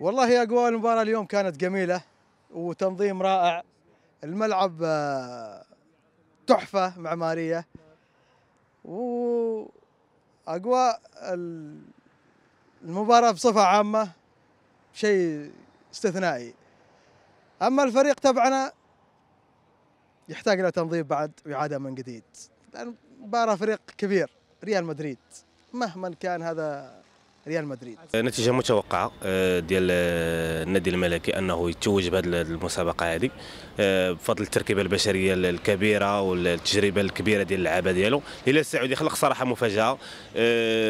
والله اجواء المباراه اليوم كانت جميله وتنظيم رائع الملعب آه، تحفه معماريه واجواء المباراه بصفه عامه شيء استثنائي اما الفريق تبعنا يحتاج الى تنظيم بعد واعاده من جديد لان مباراه فريق كبير ريال مدريد مهما كان هذا ريال مدريد نتيجه متوقعه آه، ديال آه، النادي الملكي انه يتوج بهذه المسابقه هذه آه، بفضل التركيبه البشريه الكبيره والتجربه الكبيره ديال اللعابه ديالو الى السعودي خلق صراحه مفاجاه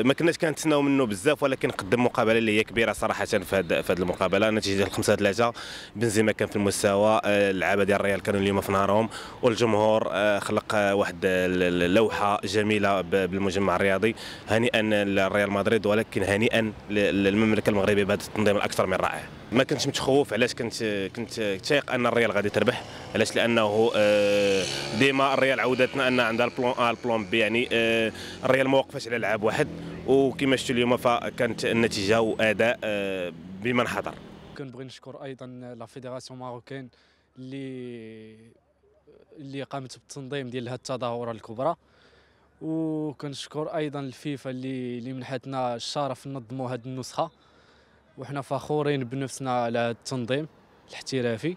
ما كناش كنتسناو منه بزاف ولكن قدم مقابله اللي هي كبيره صراحه في هذه المقابله نتيجه ديال 5 3 بنزيما كان في المستوى اللعابه ديال الريال كانوا اليوم في نهارهم والجمهور خلق واحد اللوحه جميله بالمجمع الرياضي هنيئا لريال مدريد ولكن هنيئا هنيئا للمملكه المغربيه بهذا التنظيم الاكثر من رائع ما كنتش متخوف علاش كنت كنت تايق ان الريال غادي تربح علاش لانه آه، ديما الريال عودتنا ان عندها البلون ا آه، البلون بي يعني آه، الريال ما وقفش على لعاب واحد وكما شفتوا اليوم فكانت النتيجه واداء بمن حضر كنبغي نشكر ايضا لا فيدراسيون ماروكين اللي اللي قامت بالتنظيم ديال هذه التظاهره الكبرى وكنشكر ايضا الفيفا اللي اللي منحتنا الشرف نظموا هذه النسخه وحنا فخورين بنفسنا على هذا التنظيم الاحترافي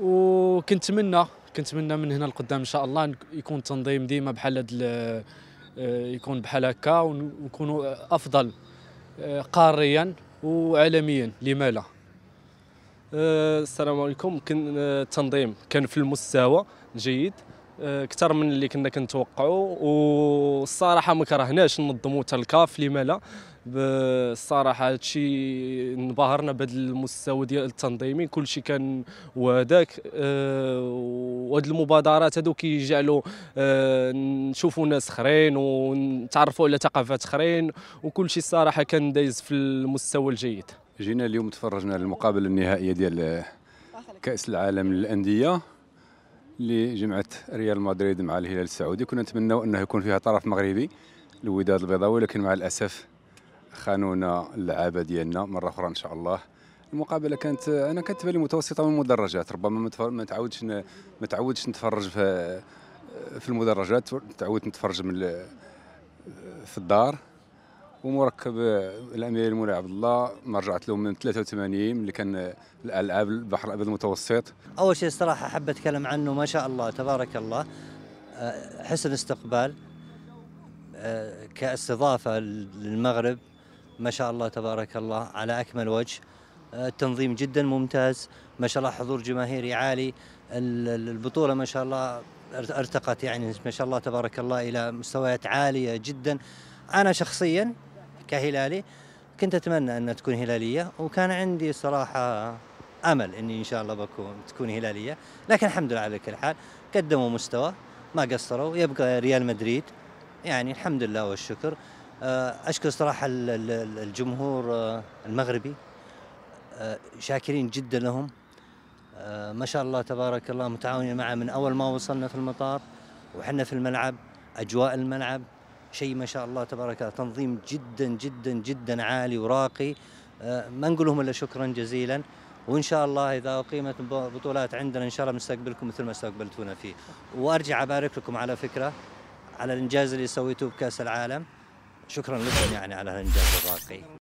وكنتمنى كنتمنى من هنا لقدام ان شاء الله يكون التنظيم ديما بحال هذا آه، يكون بحال هكا ونكونوا افضل آه، قاريا وعالميا لما لا آه، السلام عليكم كان التنظيم كان في المستوى جيد اكثر آه، من اللي كنا كنتوقعوا والصراحه ما كرهناش ننظموا حتى الكاف لما لا الصراحه هادشي انبهرنا بهذا المستوى ديال التنظيمي كلشي كان وهذاك أه وهاد المبادرات هادو كيجعلوا أه نشوفوا ناس اخرين ونتعرفوا على ثقافات اخرين وكلشي الصراحه كان دايز في المستوى الجيد جينا اليوم تفرجنا على المقابله النهائيه ديال كاس العالم للانديه لجمعه ريال مدريد مع الهلال السعودي كنا نتمنوا انه يكون فيها طرف مغربي الوداد البيضاوي لكن مع الاسف خانونا اللعابه ديالنا مره اخرى ان شاء الله المقابله كانت انا كانت بالي متوسطه من المدرجات ربما ما تعودش ما تعودش نتفرج في في المدرجات تعودت نتفرج من في الدار ومركب آه، الامير مولاي عبد الله ما رجعت له من 83 اللي كان آه، الالعاب البحر الابيض المتوسط اول شيء الصراحه حاب اتكلم عنه ما شاء الله تبارك الله آه، حسن استقبال كاستضافه للمغرب ما شاء الله تبارك الله على اكمل وجه التنظيم جدا ممتاز ما شاء الله حضور جماهيري عالي البطوله ما شاء الله ارتقت يعني ما شاء الله تبارك الله الى مستويات عاليه جدا انا شخصيا كهلالي كنت اتمنى انها تكون هلاليه وكان عندي صراحه امل اني ان شاء الله بكون تكون هلاليه لكن الحمد لله على كل حال قدموا مستوى ما قصروا يبقى ريال مدريد يعني الحمد لله والشكر آه، اشكر صراحه الجمهور آه، المغربي آه، شاكرين جدا لهم ما شاء الله تبارك الله متعاونين معه من اول ما وصلنا في المطار وحنا في الملعب اجواء الملعب شيء ما شاء الله تبارك الله تنظيم جدا جدا جدا عالي وراقي آه، ما نقول لهم الا شكرا جزيلا وان شاء الله اذا اقيمت بطولات عندنا ان شاء الله بنستقبلكم مثل ما استقبلتونا فيه وارجع ابارك لكم على فكره على الانجاز اللي سويتوه بكاس العالم شكرا لكم يعني على الانجاز الراقي